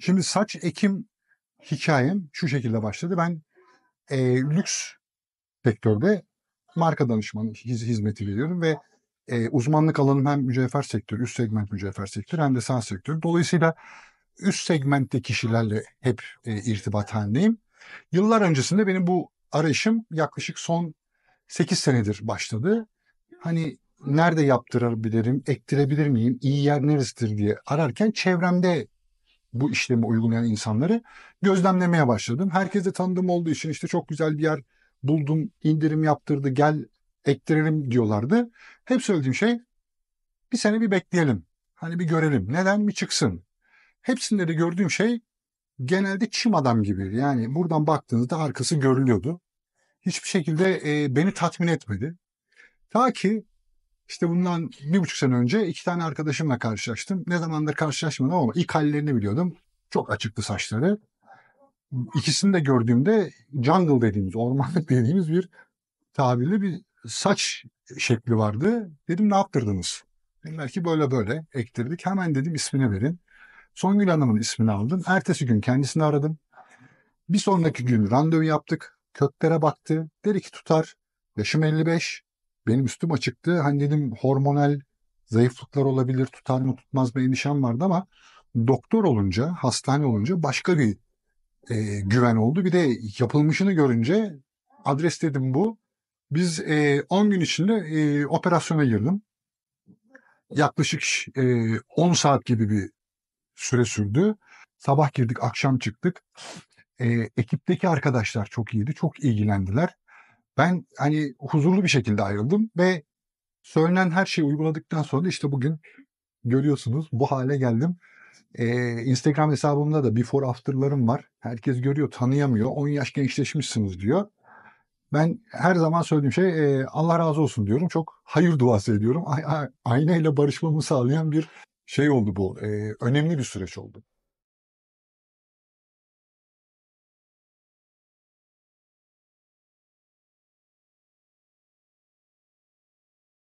Şimdi saç ekim hikayem şu şekilde başladı. Ben e, lüks sektörde marka danışmanı hizmeti veriyorum ve e, uzmanlık alanım hem mücevher sektörü, üst segment mücevher sektörü hem de sanat sektörü. Dolayısıyla üst segmentte kişilerle hep e, irtibat halindeyim. Yıllar öncesinde benim bu arayışım yaklaşık son 8 senedir başladı. Hani nerede yaptırabilirim, ektirebilir miyim, iyi yer neresidir diye ararken çevremde bu işlemi uygulayan insanları gözlemlemeye başladım. Herkese de tanıdığım olduğu için işte çok güzel bir yer buldum, indirim yaptırdı, gel ektirelim diyorlardı. Hep söylediğim şey bir sene bir bekleyelim. Hani bir görelim. Neden bir çıksın? Hepsinde de gördüğüm şey genelde çim adam gibi. Yani buradan baktığınızda arkası görülüyordu. Hiçbir şekilde e, beni tatmin etmedi. Ta ki işte bundan bir buçuk sene önce iki tane arkadaşımla karşılaştım. Ne zamandır karşılaşmadım ama ilk hallerini biliyordum. Çok açıktı saçları. İkisini de gördüğümde jungle dediğimiz, ormanlık dediğimiz bir tabirli bir saç şekli vardı. Dedim ne yaptırdınız? Dediler ki böyle böyle ektirdik. Hemen dedim ismini verin. Songül Hanım'ın ismini aldım. Ertesi gün kendisini aradım. Bir sonraki gün randevu yaptık. Köklere baktı. Dedi ki tutar. Yaşım 55 benim üstüm açıktı. Hani dedim hormonal zayıflıklar olabilir, tutar mı tutmaz mı endişem vardı ama doktor olunca, hastane olunca başka bir e, güven oldu. Bir de yapılmışını görünce adres dedim bu. Biz e, 10 gün içinde e, operasyona girdim. Yaklaşık e, 10 saat gibi bir süre sürdü. Sabah girdik, akşam çıktık. E, ekipteki arkadaşlar çok iyiydi, çok ilgilendiler. Ben hani huzurlu bir şekilde ayrıldım ve söylenen her şeyi uyguladıktan sonra işte bugün görüyorsunuz bu hale geldim. Ee, Instagram hesabımda da before after'larım var. Herkes görüyor, tanıyamıyor. 10 yaş gençleşmişsiniz diyor. Ben her zaman söylediğim şey e, Allah razı olsun diyorum. Çok hayır duası ediyorum. A- a- aynayla barışmamı sağlayan bir şey oldu bu. E, önemli bir süreç oldu.